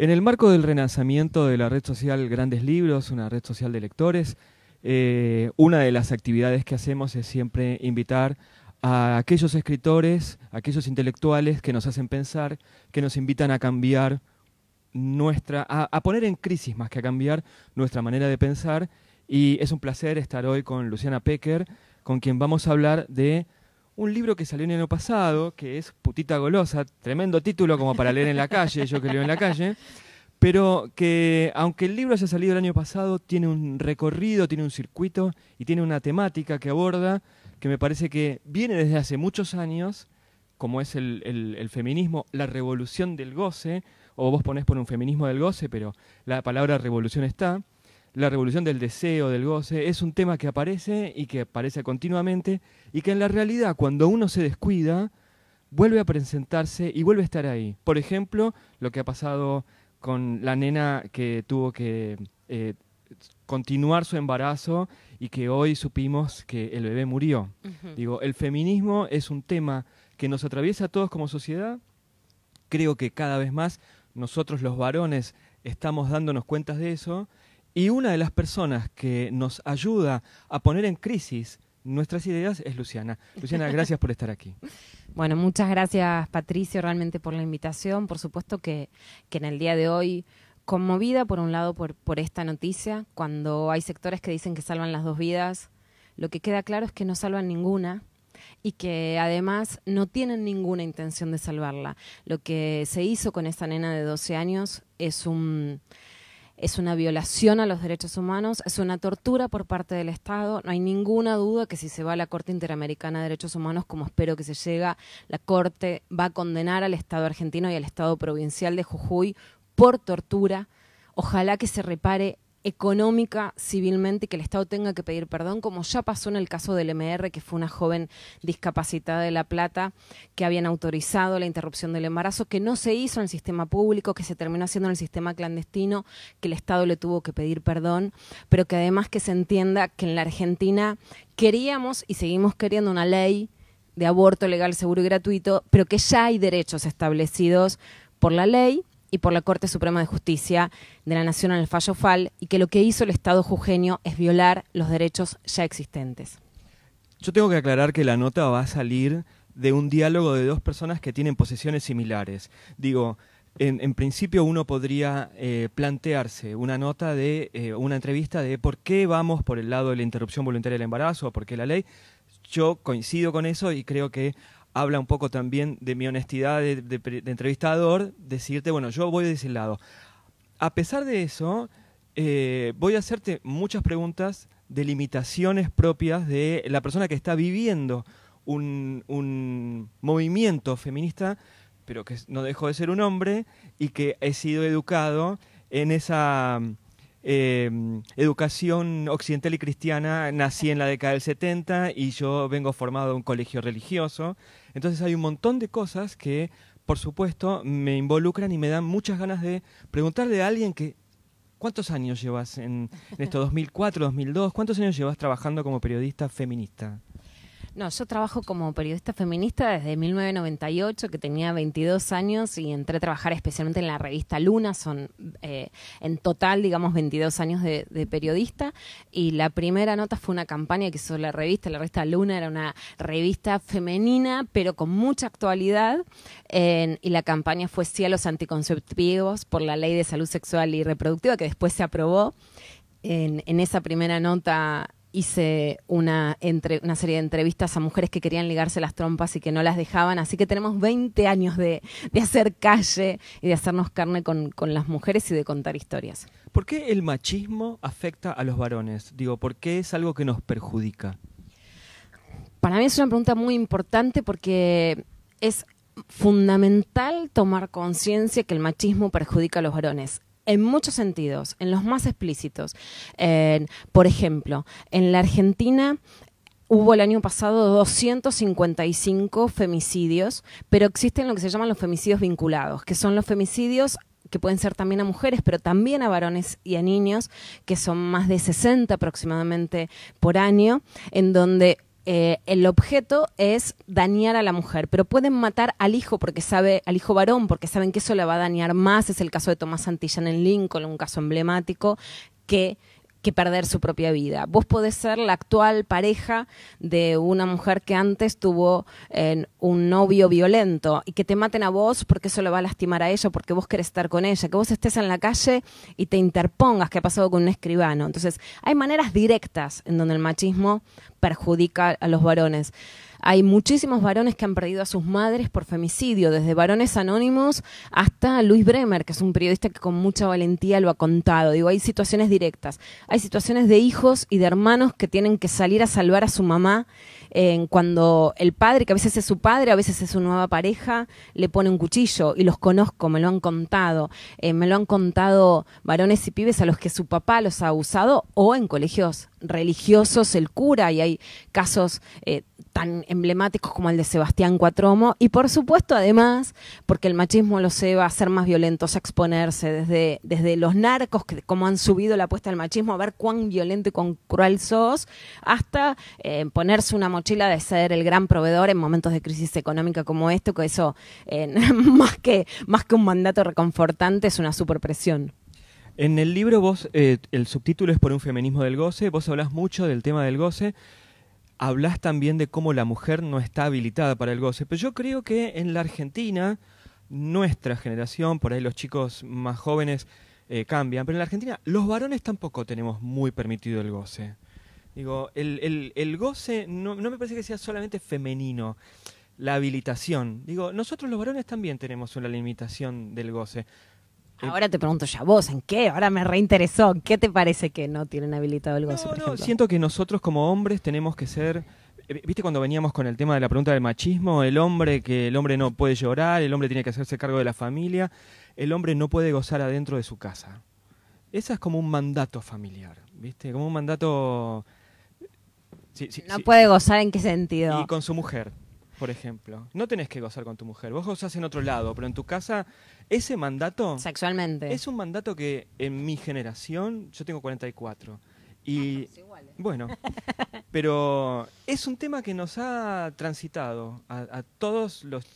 En el marco del renacimiento de la red social Grandes Libros, una red social de lectores, eh, una de las actividades que hacemos es siempre invitar a aquellos escritores, a aquellos intelectuales que nos hacen pensar, que nos invitan a cambiar nuestra, a, poner en crisis más que a cambiar nuestra manera de pensar. Y es un placer estar hoy con Luciana Pecker, con quien vamos a hablar de un libro que salió en el año pasado, que es Putita Golosa, tremendo título como para leer en la calle, yo que leo en la calle, pero que aunque el libro haya salido el año pasado, tiene un recorrido, tiene un circuito y tiene una temática que aborda que me parece que viene desde hace muchos años, como es el, el feminismo, la revolución del goce, o vos ponés por un feminismo del goce, pero la palabra revolución está la revolución del deseo, del goce, es un tema que aparece y que aparece continuamente y que en la realidad cuando uno se descuida vuelve a presentarse y vuelve a estar ahí. Por ejemplo, lo que ha pasado con la nena que tuvo que eh, continuar su embarazo y que hoy supimos que el bebé murió. Digo, el feminismo es un tema que nos atraviesa a todos como sociedad. Creo que cada vez más nosotros los varones estamos dándonos cuenta de eso y una de las personas que nos ayuda a poner en crisis nuestras ideas es Luciana. Luciana, gracias por estar aquí. Bueno, muchas gracias Patricio realmente por la invitación. Por supuesto que, que en el día de hoy conmovida por un lado por, por esta noticia, cuando hay sectores que dicen que salvan las dos vidas, lo que queda claro es que no salvan ninguna y que además no tienen ninguna intención de salvarla. Lo que se hizo con esta nena de 12 años es un es una violación a los derechos humanos, es una tortura por parte del Estado. No hay ninguna duda que si se va a la Corte Interamericana de Derechos Humanos, como espero que se llega, la Corte va a condenar al Estado argentino y al Estado provincial de Jujuy por tortura. Ojalá que se repare económica civilmente que el Estado tenga que pedir perdón, como ya pasó en el caso del MR, que fue una joven discapacitada de La Plata, que habían autorizado la interrupción del embarazo, que no se hizo en el sistema público, que se terminó haciendo en el sistema clandestino, que el Estado le tuvo que pedir perdón, pero que además que se entienda que en la Argentina queríamos y seguimos queriendo una ley de aborto legal, seguro y gratuito, pero que ya hay derechos establecidos por la ley y por la Corte Suprema de Justicia de la Nación en el fallo FAL y que lo que hizo el Estado jujeño es violar los derechos ya existentes. Yo tengo que aclarar que la nota va a salir de un diálogo de dos personas que tienen posiciones similares. Digo, en, principio uno podría eh, plantearse una nota de eh, una entrevista de por qué vamos por el lado de la interrupción voluntaria del embarazo, por qué la ley. Yo coincido con eso y creo que habla un poco también de mi honestidad de, entrevistador, decirte, bueno, yo voy de ese lado. A pesar de eso, eh, voy a hacerte muchas preguntas de limitaciones propias de la persona que está viviendo un, un movimiento feminista, pero que no dejó de ser un hombre y que he sido educado en esa Em, educación occidental y cristiana, nací en la década del 70 y yo vengo formado en un colegio religioso. Entonces hay un montón de cosas que, por supuesto, me involucran y me dan muchas ganas de preguntarle a alguien que... ¿Cuántos años llevas en esto, 2004, 2002? ¿Cuántos años llevas trabajando como periodista feminista? No, yo trabajo como periodista feminista desde 1998, que tenía 22 años y entré a trabajar especialmente en la revista Luna. Son eh, en total, digamos, 22 años de, periodista. Y la primera nota fue una campaña que hizo la revista. La revista Luna era una revista femenina, pero con mucha actualidad. y la campaña fue Cielos anticonceptivos por la ley de salud sexual y reproductiva, que después se aprobó. En, en, esa primera nota hice una, serie de entrevistas a mujeres que querían ligarse las trompas y que no las dejaban, así que tenemos 20 años de, hacer calle y de hacernos carne con, con, las mujeres y de contar historias. ¿Por qué el machismo afecta a los varones? Digo, ¿por qué es algo que nos perjudica? Para mí es una pregunta muy importante porque es fundamental tomar conciencia que el machismo perjudica a los varones en muchos sentidos, en los más explícitos. por ejemplo, en la Argentina hubo el año pasado 255 femicidios, pero existen lo que se llaman los femicidios vinculados, que son los femicidios que pueden ser también a mujeres, pero también a varones y a niños, que son más de 60 aproximadamente por año, en donde eh, el objeto es dañar a la mujer, pero pueden matar al hijo porque sabe, al hijo varón, porque saben que eso le va a dañar más. Es el caso de Tomás Santillán en Lincoln, un caso emblemático, que que perder su propia vida. Vos podés ser la actual pareja de una mujer que antes tuvo eh, un novio violento y que te maten a vos porque eso le va a lastimar a ella, porque vos querés estar con ella, que vos estés en la calle y te interpongas que ha pasado con un escribano. Entonces, hay maneras directas en donde el machismo perjudica a los varones. Hay muchísimos varones que han perdido a sus madres por femicidio, desde varones anónimos hasta Luis Bremer, que es un periodista que con mucha valentía lo ha contado. Digo, hay situaciones directas, hay situaciones de hijos y de hermanos que tienen que salir a salvar a su mamá eh, cuando el padre, que a veces es su padre, a veces es su nueva pareja, le pone un cuchillo y los conozco, me lo han contado, eh, me lo han contado varones y pibes a los que su papá los ha abusado o en colegios religiosos el cura y hay casos eh, tan emblemáticos como el de Sebastián Cuatromo y por supuesto además porque el machismo lo se va a ser más violentos, a exponerse desde, desde los narcos, que, como han subido la apuesta al machismo, a ver cuán violento y cuán cruel sos, hasta eh, ponerse una mochila de ser el gran proveedor en momentos de crisis económica como esto, que eso más, que, más que un mandato reconfortante es una superpresión. En el libro vos, eh, el subtítulo es por un feminismo del goce, vos hablás mucho del tema del goce hablas también de cómo la mujer no está habilitada para el goce, pero yo creo que en la Argentina, nuestra generación, por ahí los chicos más jóvenes eh, cambian, pero en la Argentina los varones tampoco tenemos muy permitido el goce. Digo, el, goce no, no me parece que sea solamente femenino la habilitación. Digo, nosotros los varones también tenemos una limitación del goce. Mm. Ahora te pregunto ya vos, ¿en qué? Ahora me reinteresó. ¿Qué te parece que no tienen habilitado el gozo, por ejemplo? No, siento que nosotros como hombres tenemos que ser eh, ¿Viste cuando veníamos con el tema de la pregunta del machismo? El hombre que el hombre no puede llorar, el hombre tiene que hacerse cargo de la familia, el hombre no puede gozar adentro de su casa. Esa es como un mandato familiar, ¿viste? Como un mandato... Eh, no puede gozar en qué sentido. Y con su mujer por ejemplo, no tenés que gozar con tu mujer, vos gozás en otro lado, pero en tu casa, ese mandato... Sexualmente. Es un mandato que en mi generación, yo tengo 44, y ah, eh. bueno, pero es un tema que nos ha transitado a, todos los,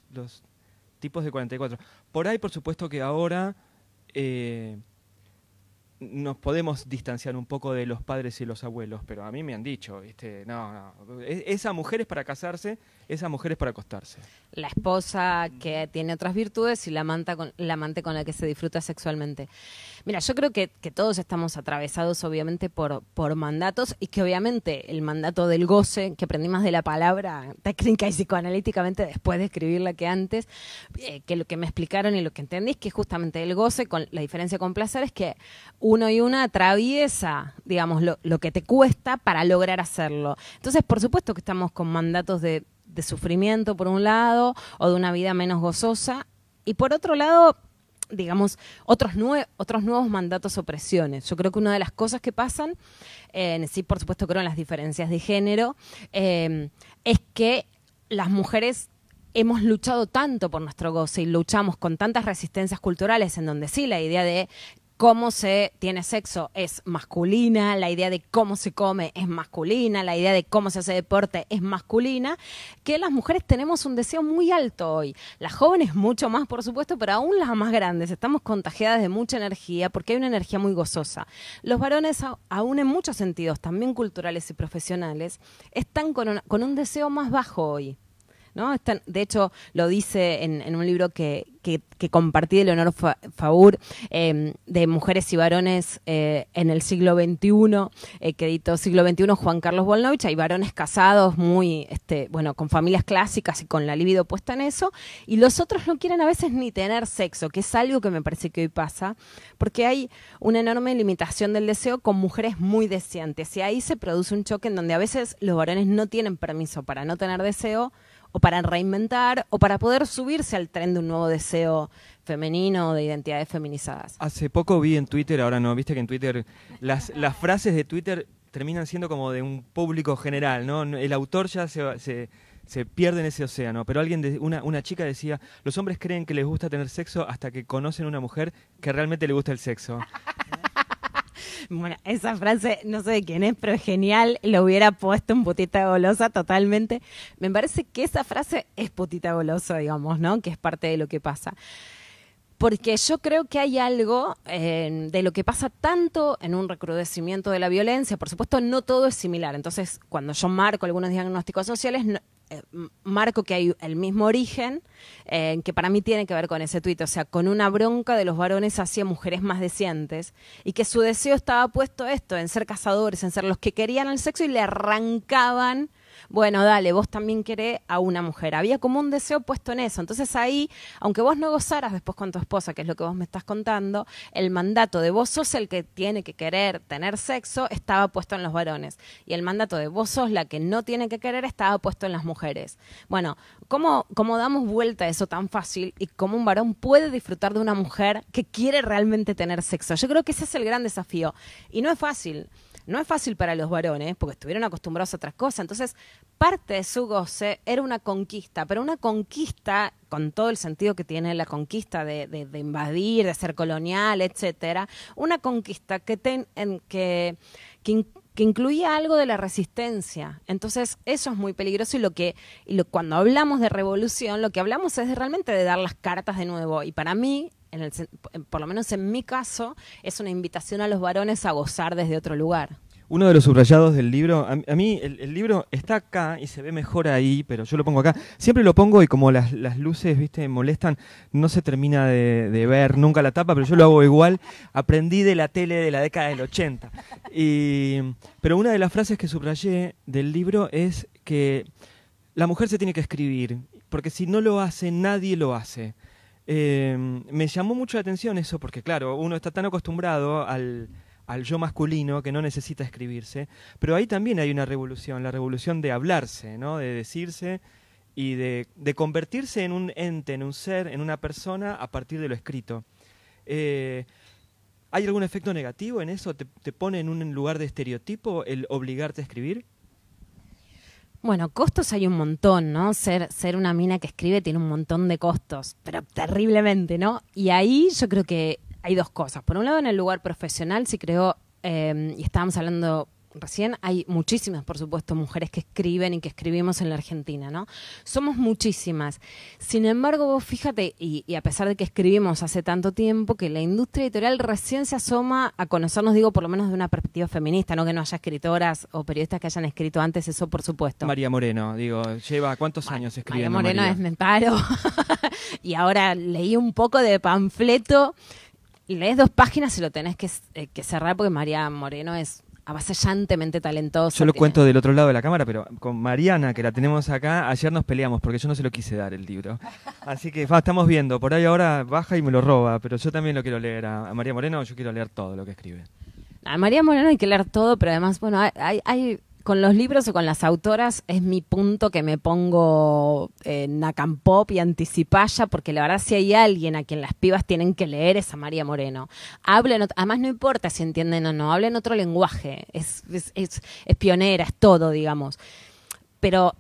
tipos de 44. Por ahí, por supuesto que ahora... Eh, nos podemos distanciar un poco de los padres y los abuelos, pero a mí me han dicho, este, no, no, esa mujer es para casarse, esa mujer es para acostarse. La esposa que tiene otras virtudes y la, amante con la, amante con la que se disfruta sexualmente. Mira, yo creo que, todos estamos atravesados obviamente por, por mandatos y que obviamente el mandato del goce, que aprendí más de la palabra técnica y psicoanalíticamente después de escribirla que antes, eh, que lo que me explicaron y lo que entendí es que justamente el goce, con la diferencia con placer, es que uno y una atraviesa, digamos, lo, que te cuesta para lograr hacerlo. Entonces, por supuesto que estamos con mandatos de, sufrimiento, por un lado, o de una vida menos gozosa, y por otro lado, digamos, otros, nuevos mandatos o presiones. Yo creo que una de las cosas que pasan, en eh, sí, por supuesto creo en las diferencias de género, eh, es que las mujeres hemos luchado tanto por nuestro goce y luchamos con tantas resistencias culturales en donde sí la idea de cómo se tiene sexo es masculina, la idea de cómo se come es masculina, la idea de cómo se hace deporte es masculina, que las mujeres tenemos un deseo muy alto hoy. Las jóvenes mucho más, por supuesto, pero aún las más grandes. Estamos contagiadas de mucha energía porque hay una energía muy gozosa. Los varones, aún en muchos sentidos, también culturales y profesionales, están con, con un deseo más bajo hoy. ¿no? de hecho, lo dice en, un libro que, compartí de Leonor Faur, em, de Mujeres y Varones eh, en el siglo XXI, eh, que editó siglo XXI Juan Carlos Bolnovich. Hay varones casados, muy, este, bueno, con familias clásicas y con la libido puesta en eso. Y los otros no quieren a veces ni tener sexo, que es algo que me parece que hoy pasa, porque hay una enorme limitación del deseo con mujeres muy deseantes. Y ahí se produce un choque en donde a veces los varones no tienen permiso para no tener deseo o para reinventar o para poder subirse al tren de un nuevo deseo femenino de identidades feminizadas. Hace poco vi en Twitter, ahora no, viste que en Twitter las, las frases de Twitter terminan siendo como de un público general, ¿no? El autor ya se, se pierde en ese océano. Pero alguien, de, una, una chica decía, los hombres creen que les gusta tener sexo hasta que conocen una mujer que realmente le gusta el sexo. Bueno, esa frase no sé de quién es, pero es genial. Lo hubiera puesto en putita golosa totalmente. Me parece que esa frase es putita golosa, digamos, ¿no? Que es parte de lo que pasa porque yo creo que hay algo eh, de lo que pasa tanto en un recrudecimiento de la violencia. Por supuesto, no todo es similar. Entonces, cuando yo marco algunos diagnósticos sociales, eh, marco que hay el mismo origen, eh, que para mí tiene que ver con ese tuit, o sea, con una bronca de los varones hacia mujeres más decentes, y que su deseo estaba puesto esto, en ser cazadores, en ser los que querían el sexo y le arrancaban bueno, dale, vos también querés a una mujer. Había como un deseo puesto en eso. Entonces ahí, aunque vos no gozaras después con tu esposa, que es lo que vos me estás contando, el mandato de vos sos el que tiene que querer tener sexo estaba puesto en los varones. Y el mandato de vos sos la que no tiene que querer estaba puesto en las mujeres. Bueno, ¿cómo, cómo damos vuelta a eso tan fácil y cómo un varón puede disfrutar de una mujer que quiere realmente tener sexo? Yo creo que ese es el gran desafío. Y no es fácil no es fácil para los varones, porque estuvieron acostumbrados a otras cosas. Entonces, parte de su goce era una conquista, pero una conquista con todo el sentido que tiene la conquista de, invadir, de ser colonial, etcétera, una conquista que, que, que incluía algo de la resistencia. Entonces, eso es muy peligroso y lo que cuando hablamos de revolución, lo que hablamos es realmente de dar las cartas de nuevo y para mí por lo menos en mi caso, es una invitación a los varones a gozar desde otro lugar. Uno de los subrayados del libro, a, mí el, libro está acá y se ve mejor ahí, pero yo lo pongo acá. Siempre lo pongo y como las, luces, viste, molestan, no se termina de, ver nunca la tapa, pero yo lo hago igual. Aprendí de la tele de la década del 80. Y, pero una de las frases que subrayé del libro es que la mujer se tiene que escribir, porque si no lo hace, nadie lo hace. Em, me llamó mucho la atención eso, porque claro, uno está tan acostumbrado al, yo masculino que no necesita escribirse, pero ahí también hay una revolución, la revolución de hablarse, de decirse y de, convertirse en un ente, en un ser, en una persona a partir de lo escrito. Eh, ¿Hay algún efecto negativo en eso? ¿Te, ¿Te, pone en un lugar de estereotipo el obligarte a escribir? Bueno, costos hay un montón, ¿no? Ser, ser una mina que escribe tiene un montón de costos, pero terriblemente, ¿no? Y ahí yo creo que hay dos cosas. Por un lado, en el lugar profesional si creo, eh, y estábamos hablando recién, hay muchísimas, por supuesto, mujeres que escriben y que escribimos en la Argentina, ¿no? Somos muchísimas. Sin embargo, vos fíjate, y, a pesar de que escribimos hace tanto tiempo, que la industria editorial recién se asoma a conocernos, digo, por lo menos de una perspectiva feminista, no que no haya escritoras o periodistas que hayan escrito antes, eso por supuesto. María Moreno, digo, lleva cuántos años escribiendo. María Moreno es me paro. y ahora leí un poco de panfleto. lees dos páginas y lo tenés que, eh, que cerrar porque María Moreno es avasallantemente talentoso. Yo lo cuento del otro lado de la cámara, pero con Mariana, que la tenemos acá, ayer nos peleamos porque yo no se lo quise dar el libro. Así que va, estamos viendo, por ahí ahora baja y me lo roba, pero yo también lo quiero leer. A, a María Moreno yo quiero leer todo lo que escribe. A María Moreno hay que leer todo, pero además, bueno, hay, hay con los libros o con las autoras es mi punto que me pongo en Acampop y Anticipaya, porque la verdad si hay alguien a quien las pibas tienen que leer es a María Moreno. Hablen, además no importa si entienden o no, hablen otro lenguaje, es, es, pionera, es todo, digamos. Pero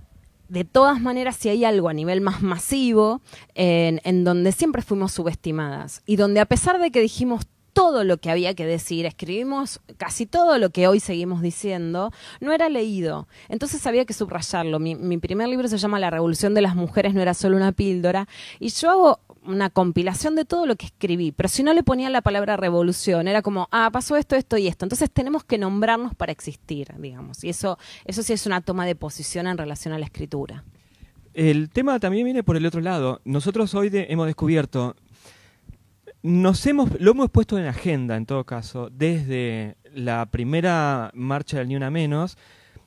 de todas maneras, si hay algo a nivel más masivo, en, donde siempre fuimos subestimadas y donde a pesar de que dijimos todo lo que había que decir, escribimos casi todo lo que hoy seguimos diciendo, no era leído. Entonces había que subrayarlo. Mi, primer libro se llama La Revolución de las Mujeres, no era solo una píldora. Y yo hago una compilación de todo lo que escribí, pero si no le ponía la palabra revolución, era como, ah, pasó esto, esto y esto. Entonces tenemos que nombrarnos para existir, digamos. Y eso, eso sí es una toma de posición en relación a la escritura. El tema también viene por el otro lado. Nosotros hoy hemos descubierto nos hemos, lo hemos puesto en agenda, en todo caso, desde la primera marcha del Ni Una Menos.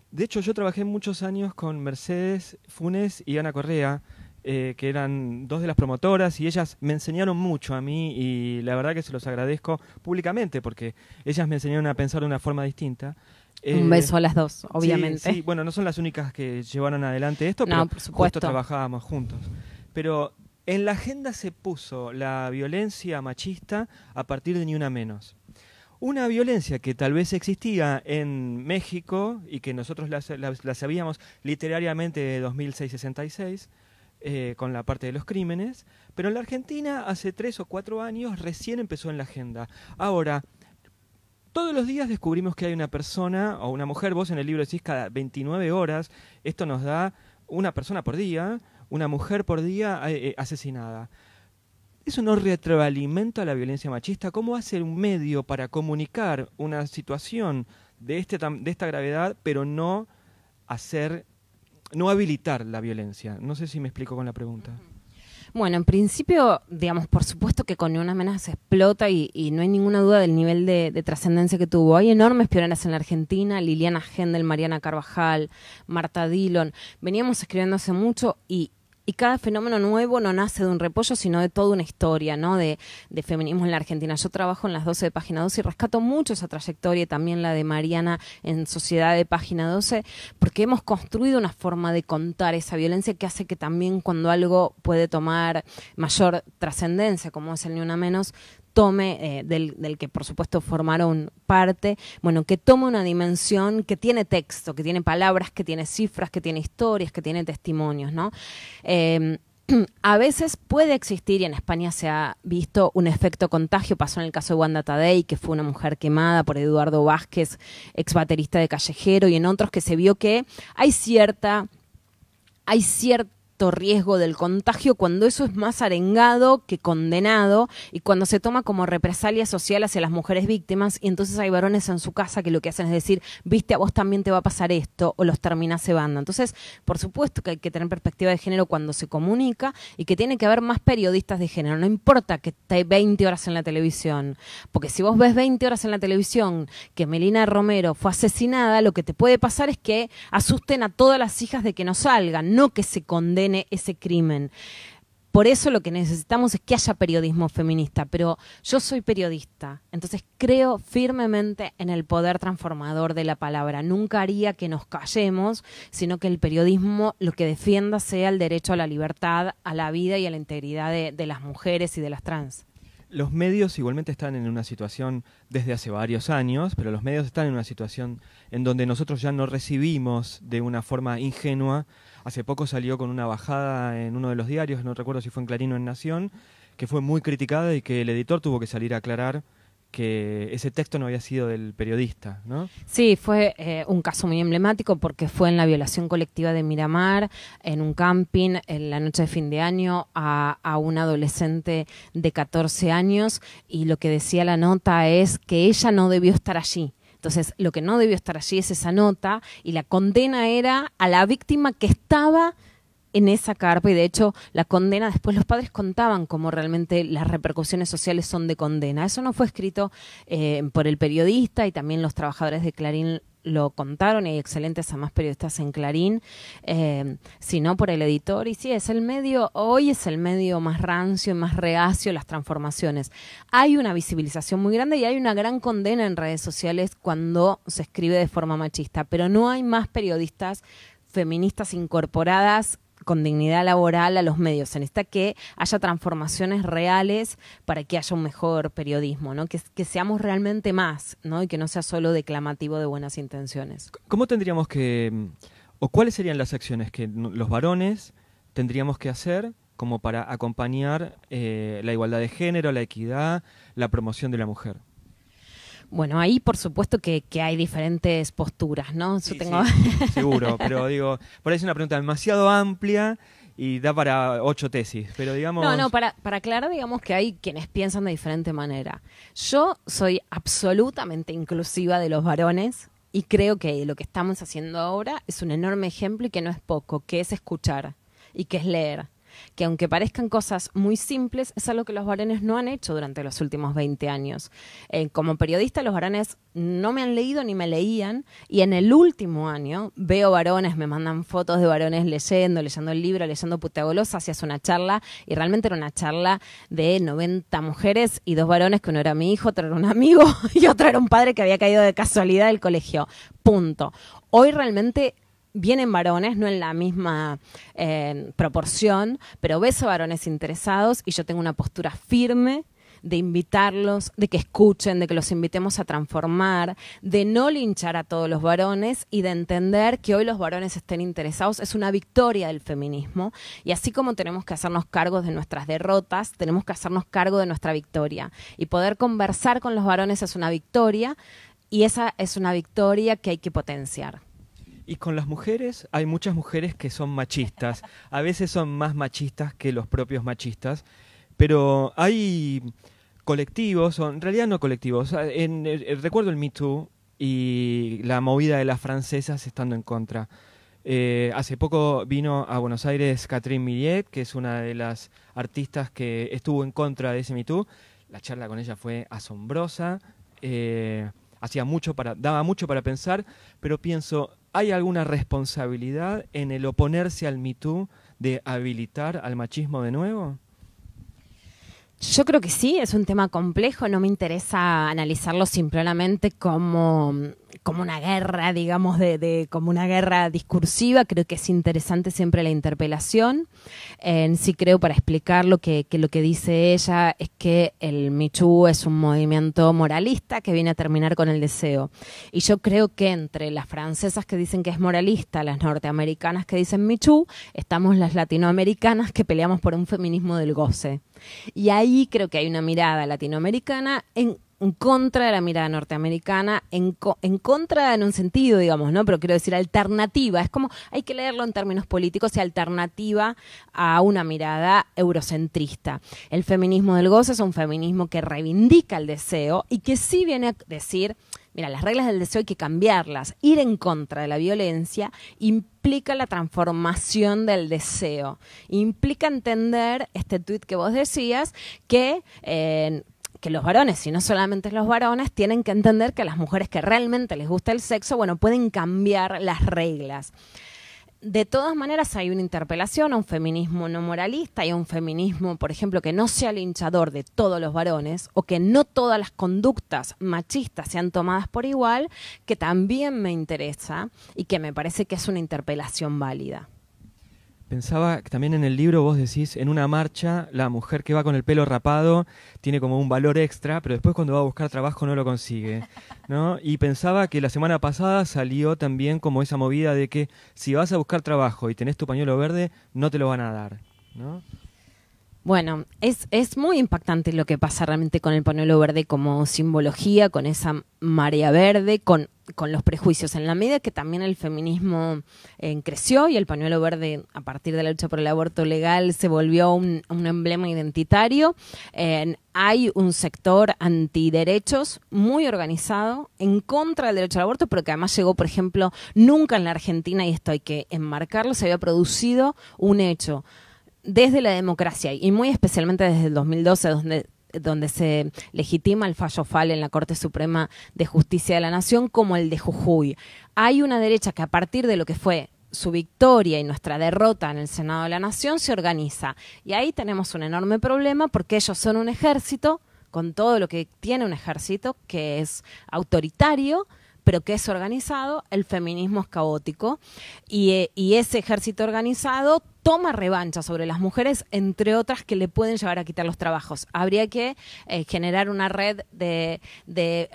De hecho, yo trabajé muchos años con Mercedes Funes y Ana Correa, eh, que eran dos de las promotoras, y ellas me enseñaron mucho a mí, y la verdad que se los agradezco públicamente, porque ellas me enseñaron a pensar de una forma distinta. un eh, beso a las dos, obviamente. Sí, bueno, no son las únicas que llevaron adelante esto, pero por supuesto. trabajábamos juntos. Pero en la agenda se puso la violencia machista a partir de Ni Una Menos. Una violencia que tal vez existía en México y que nosotros la, sabíamos literariamente de 2006 eh, con la parte de los crímenes, pero en la Argentina hace tres o cuatro años recién empezó en la agenda. Ahora, todos los días descubrimos que hay una persona o una mujer, vos en el libro decís cada 29 horas, esto nos da una persona por día, una mujer por día eh, eh, asesinada. ¿Eso no retroalimenta la violencia machista? ¿Cómo hace un medio para comunicar una situación de, este, de esta gravedad, pero no hacer, no habilitar la violencia? No sé si me explico con la pregunta. Bueno, en principio, digamos, por supuesto que con una amenaza se explota y, no hay ninguna duda del nivel de, trascendencia que tuvo. Hay enormes pioneras en la Argentina, Liliana Hendel, Mariana Carvajal, Marta Dillon. Veníamos escribiendo hace mucho y, y cada fenómeno nuevo no nace de un repollo, sino de toda una historia, ¿no? De, feminismo en la Argentina. Yo trabajo en las 12 de Página 12 y rescato mucho esa trayectoria, también la de Mariana en Sociedad de Página 12, porque hemos construido una forma de contar esa violencia que hace que también cuando algo puede tomar mayor trascendencia, como es el Ni Una Menos, tome, eh, del, que por supuesto formaron parte, bueno, que toma una dimensión que tiene texto, que tiene palabras, que tiene cifras, que tiene historias, que tiene testimonios, ¿no? Em, a veces puede existir, y en España se ha visto un efecto contagio, pasó en el caso de Wanda Tadei, que fue una mujer quemada por Eduardo Vázquez, ex baterista de Callejero, y en otros que se vio que hay cierta, hay cierta riesgo del contagio cuando eso es más arengado que condenado y cuando se toma como represalia social hacia las mujeres víctimas y entonces hay varones en su casa que lo que hacen es decir, viste, a vos también te va a pasar esto o los termina cebando. Entonces, por supuesto que hay que tener perspectiva de género cuando se comunica y que tiene que haber más periodistas de género. No importa que esté 20 horas en la televisión, porque si vos ves 20 horas en la televisión que Melina Romero fue asesinada, lo que te puede pasar es que asusten a todas las hijas de que no salgan, no que se condenen ese crimen. Por eso lo que necesitamos es que haya periodismo feminista, pero yo soy periodista, entonces creo firmemente en el poder transformador de la palabra. Nunca haría que nos callemos, sino que el periodismo lo que defienda sea el derecho a la libertad, a la vida y a la integridad de las mujeres y de las trans. Los medios igualmente están en una situación desde hace varios años, pero los medios están en una situación en donde nosotros ya no recibimos de una forma ingenua Hace poco salió con una bajada en uno de los diarios, no recuerdo si fue en Clarín o en Nación, que fue muy criticada y que el editor tuvo que salir a aclarar que ese texto no había sido del periodista, ¿no? Sí, fue eh, un caso muy emblemático porque fue en la violación colectiva de Miramar, en un camping, en la noche de fin de año, a, a un adolescente de 14 años y lo que decía la nota es que ella no debió estar allí entonces, lo que no debió estar allí es esa nota y la condena era a la víctima que estaba en esa carpa y de hecho la condena, después los padres contaban cómo realmente las repercusiones sociales son de condena. Eso no fue escrito eh, por el periodista y también los trabajadores de Clarín lo contaron, hay excelentes más periodistas en Clarín, eh, sino por el editor. Y sí, es el medio, hoy es el medio más rancio y más reacio las transformaciones. Hay una visibilización muy grande y hay una gran condena en redes sociales cuando se escribe de forma machista, pero no hay más periodistas feministas incorporadas con dignidad laboral a los medios. Se necesita que haya transformaciones reales para que haya un mejor periodismo, ¿no? Que, seamos realmente más, ¿no? Y que no sea solo declamativo de buenas intenciones. ¿Cómo tendríamos que, o cuáles serían las acciones que los varones tendríamos que hacer como para acompañar eh, la igualdad de género, la equidad, la promoción de la mujer? Bueno, ahí por supuesto que, hay diferentes posturas, ¿no? seguro, pero digo, por es una pregunta demasiado amplia y da para ocho tesis, pero digamos... No, no, para, para aclarar, digamos que hay quienes piensan de diferente manera. Yo soy absolutamente inclusiva de los varones y creo que lo que estamos haciendo ahora es un enorme ejemplo y que no es poco, que es escuchar y que es leer que aunque parezcan cosas muy simples, es algo que los varones no han hecho durante los últimos 20 años. Eh, como periodista, los varones no me han leído ni me leían y en el último año veo varones, me mandan fotos de varones leyendo, leyendo el libro, leyendo Puteagolosa, hacías una charla y realmente era una charla de 90 mujeres y dos varones, que uno era mi hijo, otro era un amigo y otro era un padre que había caído de casualidad del colegio. Punto. Hoy realmente vienen varones, no en la misma eh, proporción, pero ves a varones interesados y yo tengo una postura firme de invitarlos, de que escuchen, de que los invitemos a transformar, de no linchar a todos los varones y de entender que hoy los varones estén interesados es una victoria del feminismo. Y así como tenemos que hacernos cargo de nuestras derrotas, tenemos que hacernos cargo de nuestra victoria. Y poder conversar con los varones es una victoria y esa es una victoria que hay que potenciar. Y con las mujeres, hay muchas mujeres que son machistas. A veces son más machistas que los propios machistas. Pero hay colectivos, o en realidad no colectivos. Ah, eh, eh, recuerdo el Me y la movida de las francesas estando en contra. Eh, hace poco vino a Buenos Aires Catherine Millet, que es una de las artistas que estuvo en contra de ese Me La charla con ella fue asombrosa. hacía mucho para, daba mucho para pensar, pero pienso, ¿Hay alguna responsabilidad en el oponerse al mito de habilitar al machismo de nuevo? Yo creo que sí, es un tema complejo, no me interesa analizarlo simplemente como como una guerra, digamos, de, como una guerra discursiva. Creo que es interesante siempre la interpelación. En sí creo para explicar lo que, lo que dice ella es que el Michu es un movimiento moralista que viene a terminar con el deseo. Y yo creo que entre las francesas que dicen que es moralista, las norteamericanas que dicen Michu, estamos las latinoamericanas que peleamos por un feminismo del goce. Y ahí creo que hay una mirada latinoamericana en en contra de la mirada norteamericana, en, contra en un sentido, digamos, ¿no? Pero quiero decir alternativa. Es como, hay que leerlo en términos políticos y alternativa a una mirada eurocentrista. El feminismo del gozo es un feminismo que reivindica el deseo y que sí viene a decir, mira, las reglas del deseo hay que cambiarlas. Ir en contra de la violencia implica la transformación del deseo. Implica entender este tuit que vos decías, que... Eh, que los varones, y no solamente los varones, tienen que entender que las mujeres que realmente les gusta el sexo, bueno, pueden cambiar las reglas. De todas maneras, hay una interpelación a un feminismo no moralista y a un feminismo, por ejemplo, que no sea el hinchador de todos los varones o que no todas las conductas machistas sean tomadas por igual, que también me interesa y que me parece que es una interpelación válida. Pensaba que también en el libro vos decís, en una marcha, la mujer que va con el pelo rapado tiene como un valor extra, pero después cuando va a buscar trabajo no lo consigue. ¿no? Y pensaba que la semana pasada salió también como esa movida de que si vas a buscar trabajo y tenés tu pañuelo verde, no te lo van a dar. ¿no? Bueno, es, es muy impactante lo que pasa realmente con el pañuelo verde como simbología, con esa marea verde, con con los prejuicios. En la medida que también el feminismo eh, creció y el pañuelo verde, a partir de la lucha por el aborto legal, se volvió un, emblema identitario, hay un sector antiderechos muy organizado en contra del derecho al aborto, pero que además llegó, por ejemplo, nunca en la Argentina, y esto hay que enmarcarlo, se había producido un hecho desde la democracia y muy especialmente desde el 2012, donde donde se legitima el fallo FAL en la Corte Suprema de Justicia de la Nación como el de Jujuy. Hay una derecha que a partir de lo que fue su victoria y nuestra derrota en el Senado de la Nación se organiza. Y ahí tenemos un enorme problema porque ellos son un ejército, con todo lo que tiene un ejército, que es autoritario, pero que es organizado, el feminismo es caótico eh, y, ese ejército organizado toma revancha sobre las mujeres, entre otras que le pueden llevar a quitar los trabajos. Habría que eh, generar una red de,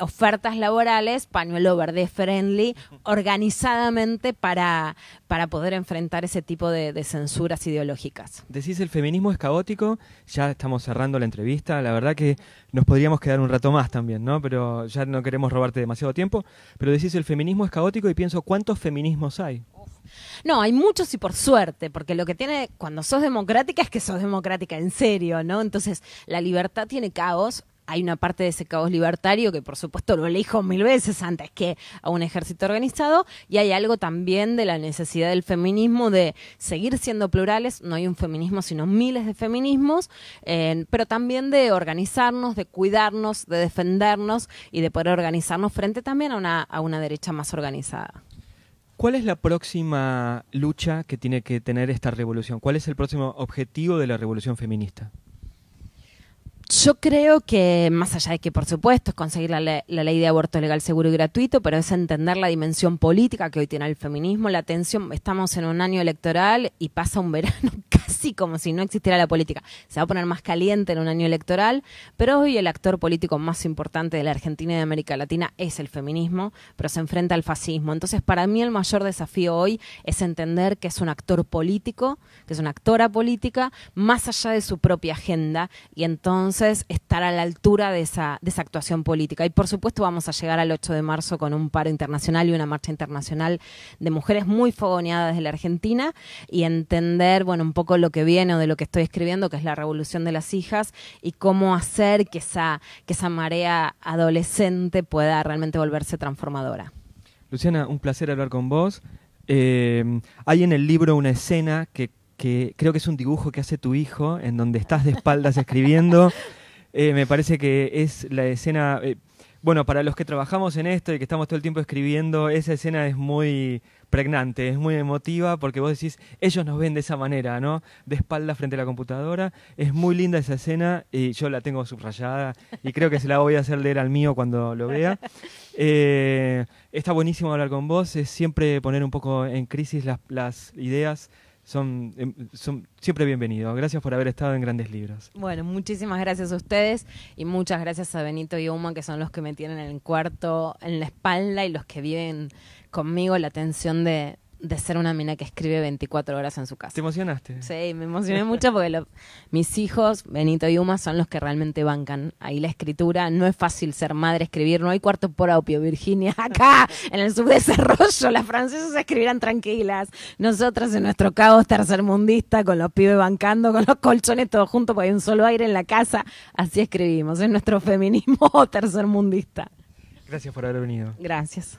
ofertas laborales, pañuelo verde friendly, organizadamente para, para poder enfrentar ese tipo de, de, censuras ideológicas. Decís el feminismo es caótico, ya estamos cerrando la entrevista, la verdad que nos podríamos quedar un rato más también, ¿no? Pero ya no queremos robarte demasiado tiempo. Pero decís, el feminismo es caótico y pienso, ¿cuántos feminismos hay? No, hay muchos y por suerte, porque lo que tiene cuando sos democrática es que sos democrática en serio, ¿no? Entonces, la libertad tiene caos, hay una parte de ese caos libertario que por supuesto lo elijo mil veces antes que a un ejército organizado y hay algo también de la necesidad del feminismo de seguir siendo plurales, no hay un feminismo sino miles de feminismos, eh, pero también de organizarnos, de cuidarnos, de defendernos y de poder organizarnos frente también a una derecha más organizada. ¿Cuál es la próxima lucha que tiene que tener esta revolución? ¿Cuál es el próximo objetivo de la revolución feminista? Yo creo que, más allá de que, por supuesto, es conseguir la, ley de aborto legal, seguro y gratuito, pero es entender la dimensión política que hoy tiene el feminismo, la tensión. Estamos en un año electoral y pasa un verano casi como si no existiera la política. Se va a poner más caliente en un año electoral, pero hoy el actor político más importante de la Argentina y de América Latina es el feminismo, pero se enfrenta al fascismo. Entonces, para mí el mayor desafío hoy es entender que es un actor político, que es una actora política, más allá de su propia agenda, y entonces estar a la altura de esa, actuación política. Y por supuesto vamos a llegar al 8 de marzo con un paro internacional y una marcha internacional de mujeres muy fogoneadas de la Argentina y entender, bueno, un poco lo que viene o de lo que estoy escribiendo, que es la revolución de las hijas y cómo hacer que esa, marea adolescente pueda realmente volverse transformadora. Luciana, un placer hablar con vos. Eh, hay en el libro una escena que que creo que es un dibujo que hace tu hijo, en donde estás de espaldas escribiendo. Eh, me parece que es la escena... Eh, bueno, para los que trabajamos en esto y que estamos todo el tiempo escribiendo, esa escena es muy pregnante, es muy emotiva porque vos decís, ellos nos ven de esa manera, ¿no? De espaldas frente a la computadora. Es muy linda esa escena y yo la tengo subrayada y creo que se la voy a hacer leer al mío cuando lo vea. Eh, está buenísimo hablar con vos, es siempre poner un poco en crisis las ideas son, em, son siempre bienvenidos. Gracias por haber estado en Grandes Libros. Bueno, muchísimas gracias a ustedes y muchas gracias a Benito y Uma, que son los que me tienen en el cuarto, en la espalda y los que viven conmigo la tensión de, de ser una mina que escribe 24 horas en su casa. ¿Te emocionaste? Sí, me emocioné mucho porque mis hijos, Benito y Uma, son los que realmente bancan ahí la escritura. No es fácil ser madre, escribir, no hay cuarto por opio, Virginia. Acá, en el subdesarrollo, las francesas escribirán tranquilas. Nosotras en nuestro caos tercermundista, con los pibes bancando, con los colchones todos juntos, porque hay un solo aire en la casa. Así escribimos, es nuestro feminismo tercermundista. Gracias por haber venido. Gracias.